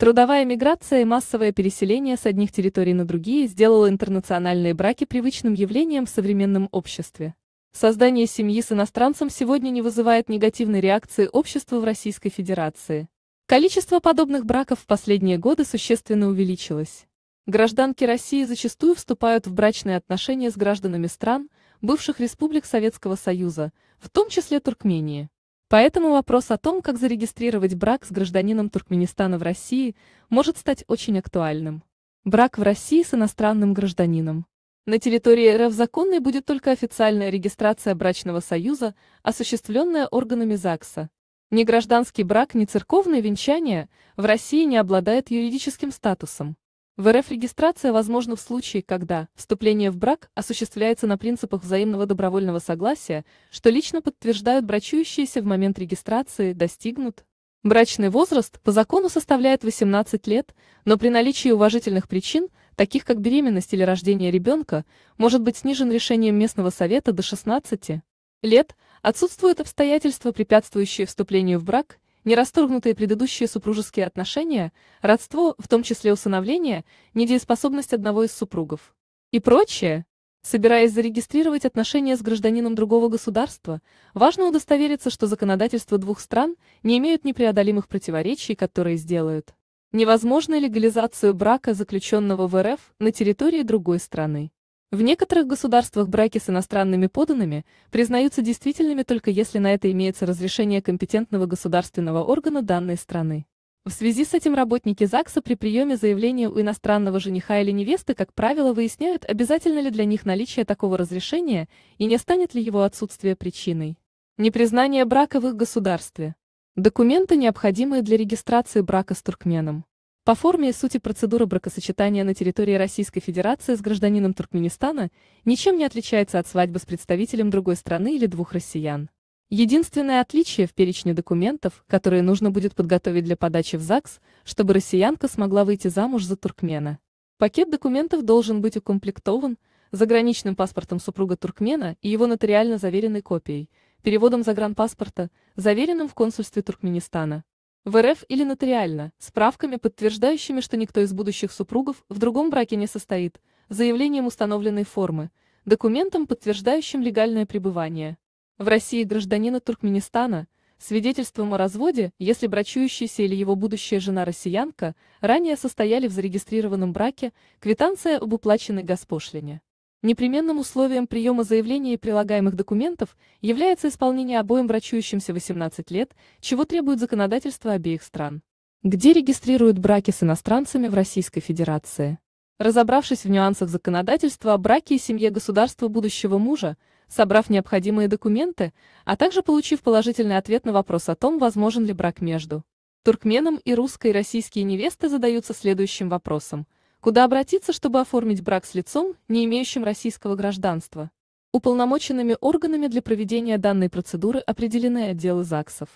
Трудовая миграция и массовое переселение с одних территорий на другие сделало интернациональные браки привычным явлением в современном обществе. Создание семьи с иностранцем сегодня не вызывает негативной реакции общества в Российской Федерации. Количество подобных браков в последние годы существенно увеличилось. Гражданки России зачастую вступают в брачные отношения с гражданами стран, бывших республик Советского Союза, в том числе Туркмении. Поэтому вопрос о том, как зарегистрировать брак с гражданином Туркменистана в России, может стать очень актуальным. Брак в России с иностранным гражданином. На территории РФ законной будет только официальная регистрация брачного союза, осуществленная органами ЗАГСа. Ни гражданский брак, ни церковное венчание в России не обладает юридическим статусом. В РФ регистрация возможна в случае, когда вступление в брак осуществляется на принципах взаимного добровольного согласия, что лично подтверждают брачующиеся в момент регистрации, достигнут. Брачный возраст по закону составляет 18 лет, но при наличии уважительных причин, таких как беременность или рождение ребенка, может быть снижен решением местного совета до 16 лет, отсутствуют обстоятельства, препятствующие вступлению в брак нерасторгнутые предыдущие супружеские отношения, родство, в том числе усыновление, недееспособность одного из супругов и прочее. Собираясь зарегистрировать отношения с гражданином другого государства, важно удостовериться, что законодательства двух стран не имеют непреодолимых противоречий, которые сделают невозможной легализацию брака, заключенного в РФ, на территории другой страны. В некоторых государствах браки с иностранными поданными признаются действительными только если на это имеется разрешение компетентного государственного органа данной страны. В связи с этим работники ЗАГСа при приеме заявления у иностранного жениха или невесты, как правило, выясняют, обязательно ли для них наличие такого разрешения и не станет ли его отсутствие причиной. Непризнание брака в их государстве. Документы, необходимые для регистрации брака с туркменом. По форме и сути процедура бракосочетания на территории Российской Федерации с гражданином Туркменистана ничем не отличается от свадьбы с представителем другой страны или двух россиян. Единственное отличие в перечне документов, которые нужно будет подготовить для подачи в ЗАГС, чтобы россиянка смогла выйти замуж за туркмена. Пакет документов должен быть укомплектован заграничным паспортом супруга туркмена и его нотариально заверенной копией, переводом загранпаспорта, заверенным в консульстве Туркменистана, в РФ или нотариально, справками, подтверждающими, что никто из будущих супругов в другом браке не состоит, заявлением установленной формы, документом, подтверждающим легальное пребывание. В России гражданина Туркменистана, свидетельством о разводе, если брачующийся или его будущая жена-россиянка ранее состояли в зарегистрированном браке, квитанция об уплаченной госпошлине. Непременным условием приема заявления и прилагаемых документов является исполнение обоим брачующимся 18 лет, чего требует законодательство обеих стран. Где регистрируют браки с иностранцами в Российской Федерации? Разобравшись в нюансах законодательства о браке и семье государства будущего мужа, собрав необходимые документы, а также получив положительный ответ на вопрос о том, возможен ли брак между туркменом и русской российские невесты задаются следующим вопросом – Куда обратиться, чтобы оформить брак с лицом, не имеющим российского гражданства? Уполномоченными органами для проведения данной процедуры определены отделы ЗАГСов.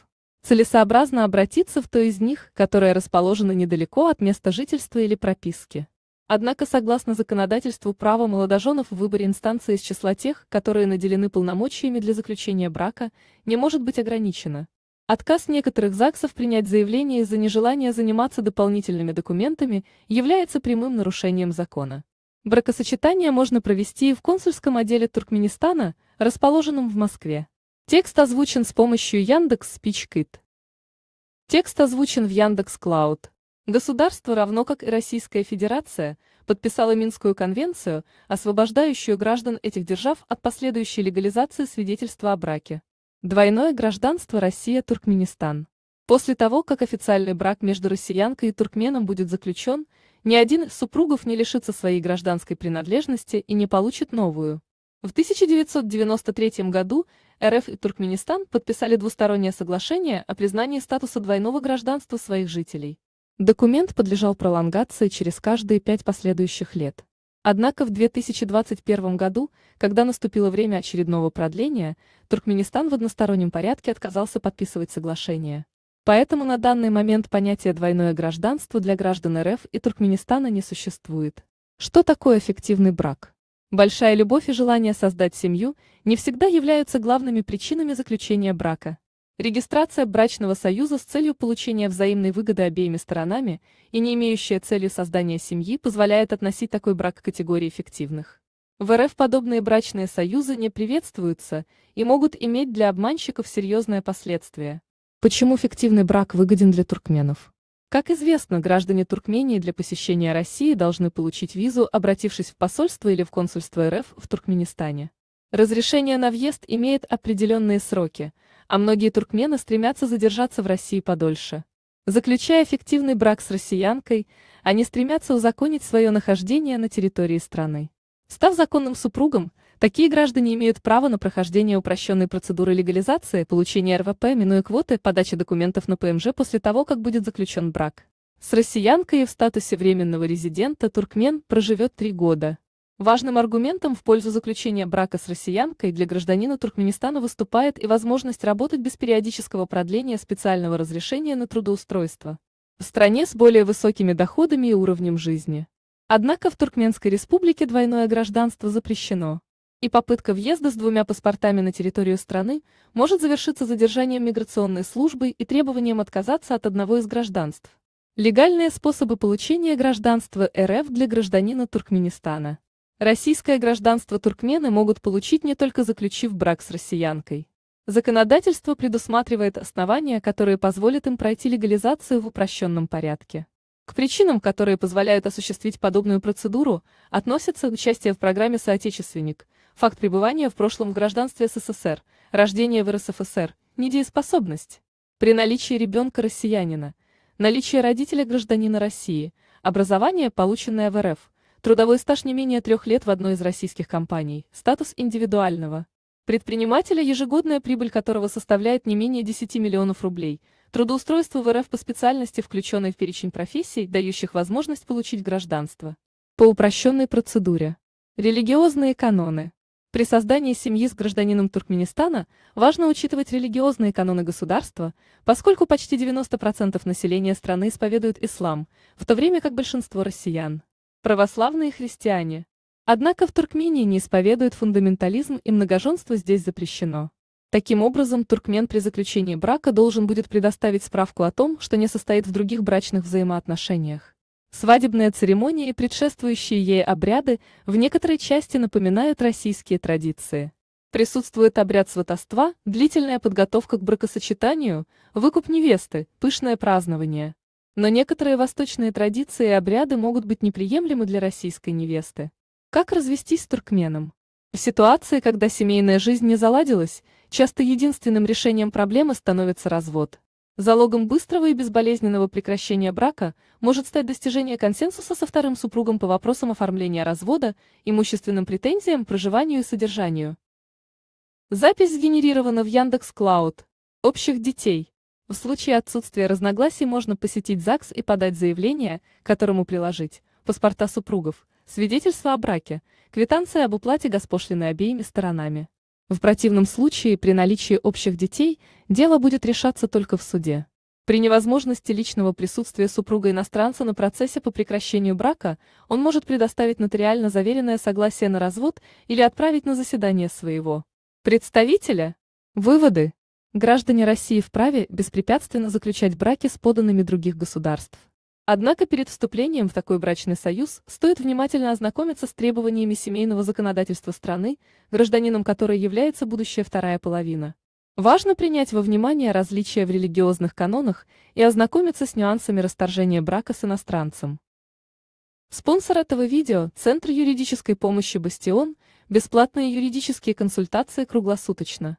Целесообразно обратиться в то из них, которое расположено недалеко от места жительства или прописки. Однако, согласно законодательству, право молодоженов в выборе инстанции из числа тех, которые наделены полномочиями для заключения брака, не может быть ограничено. Отказ некоторых ЗАГСов принять заявление из-за нежелания заниматься дополнительными документами является прямым нарушением закона. Бракосочетание можно провести и в консульском отделе Туркменистана, расположенном в Москве. Текст озвучен с помощью Яндекс Спичкит. Текст озвучен в Яндекс Клауд. Государство, равно как и Российская Федерация, подписало Минскую конвенцию, освобождающую граждан этих держав от последующей легализации свидетельства о браке. Двойное гражданство Россия-Туркменистан. После того, как официальный брак между россиянкой и туркменом будет заключен, ни один из супругов не лишится своей гражданской принадлежности и не получит новую. В 1993 году РФ и Туркменистан подписали двустороннее соглашение о признании статуса двойного гражданства своих жителей. Документ подлежал пролонгации через каждые пять последующих лет. Однако в 2021 году, когда наступило время очередного продления, Туркменистан в одностороннем порядке отказался подписывать соглашение. Поэтому на данный момент понятие «двойное гражданство» для граждан РФ и Туркменистана не существует. Что такое эффективный брак? Большая любовь и желание создать семью не всегда являются главными причинами заключения брака – Регистрация брачного союза с целью получения взаимной выгоды обеими сторонами и не имеющая целью создания семьи позволяет относить такой брак к категории эффективных. В РФ подобные брачные союзы не приветствуются и могут иметь для обманщиков серьезные последствия. Почему фиктивный брак выгоден для туркменов? Как известно, граждане Туркмении для посещения России должны получить визу, обратившись в посольство или в консульство РФ в Туркменистане. Разрешение на въезд имеет определенные сроки – а многие туркмены стремятся задержаться в России подольше. Заключая эффективный брак с россиянкой, они стремятся узаконить свое нахождение на территории страны. Став законным супругом, такие граждане имеют право на прохождение упрощенной процедуры легализации, получения РВП, минуя квоты, подачи документов на ПМЖ после того, как будет заключен брак. С россиянкой в статусе временного резидента туркмен проживет три года. Важным аргументом в пользу заключения брака с россиянкой для гражданина Туркменистана выступает и возможность работать без периодического продления специального разрешения на трудоустройство. В стране с более высокими доходами и уровнем жизни. Однако в Туркменской республике двойное гражданство запрещено. И попытка въезда с двумя паспортами на территорию страны может завершиться задержанием миграционной службы и требованием отказаться от одного из гражданств. Легальные способы получения гражданства РФ для гражданина Туркменистана. Российское гражданство туркмены могут получить не только заключив брак с россиянкой. Законодательство предусматривает основания, которые позволят им пройти легализацию в упрощенном порядке. К причинам, которые позволяют осуществить подобную процедуру, относятся участие в программе «Соотечественник», факт пребывания в прошлом в гражданстве СССР, рождение в РСФСР, недееспособность. При наличии ребенка россиянина, наличие родителя гражданина России, образование, полученное в РФ – Трудовой стаж не менее трех лет в одной из российских компаний, статус индивидуального. Предпринимателя, ежегодная прибыль которого составляет не менее 10 миллионов рублей, трудоустройство в РФ по специальности, включенной в перечень профессий, дающих возможность получить гражданство. По упрощенной процедуре. Религиозные каноны. При создании семьи с гражданином Туркменистана важно учитывать религиозные каноны государства, поскольку почти 90% населения страны исповедуют ислам, в то время как большинство россиян православные христиане. Однако в Туркмении не исповедуют фундаментализм и многоженство здесь запрещено. Таким образом, туркмен при заключении брака должен будет предоставить справку о том, что не состоит в других брачных взаимоотношениях. Свадебная церемония и предшествующие ей обряды в некоторой части напоминают российские традиции. Присутствует обряд сватовства, длительная подготовка к бракосочетанию, выкуп невесты, пышное празднование. Но некоторые восточные традиции и обряды могут быть неприемлемы для российской невесты. Как развестись с туркменом? В ситуации, когда семейная жизнь не заладилась, часто единственным решением проблемы становится развод. Залогом быстрого и безболезненного прекращения брака может стать достижение консенсуса со вторым супругом по вопросам оформления развода, имущественным претензиям, проживанию и содержанию. Запись сгенерирована в Яндекс.Клауд. Общих детей. В случае отсутствия разногласий можно посетить ЗАГС и подать заявление, которому приложить паспорта супругов, свидетельство о браке, квитанции об уплате госпошлины обеими сторонами. В противном случае при наличии общих детей дело будет решаться только в суде. При невозможности личного присутствия супруга иностранца на процессе по прекращению брака он может предоставить нотариально заверенное согласие на развод или отправить на заседание своего представителя. Выводы. Граждане России вправе беспрепятственно заключать браки с поданными других государств. Однако перед вступлением в такой брачный союз стоит внимательно ознакомиться с требованиями семейного законодательства страны, гражданином которой является будущая вторая половина. Важно принять во внимание различия в религиозных канонах и ознакомиться с нюансами расторжения брака с иностранцем. Спонсор этого видео – Центр юридической помощи «Бастион», бесплатные юридические консультации круглосуточно.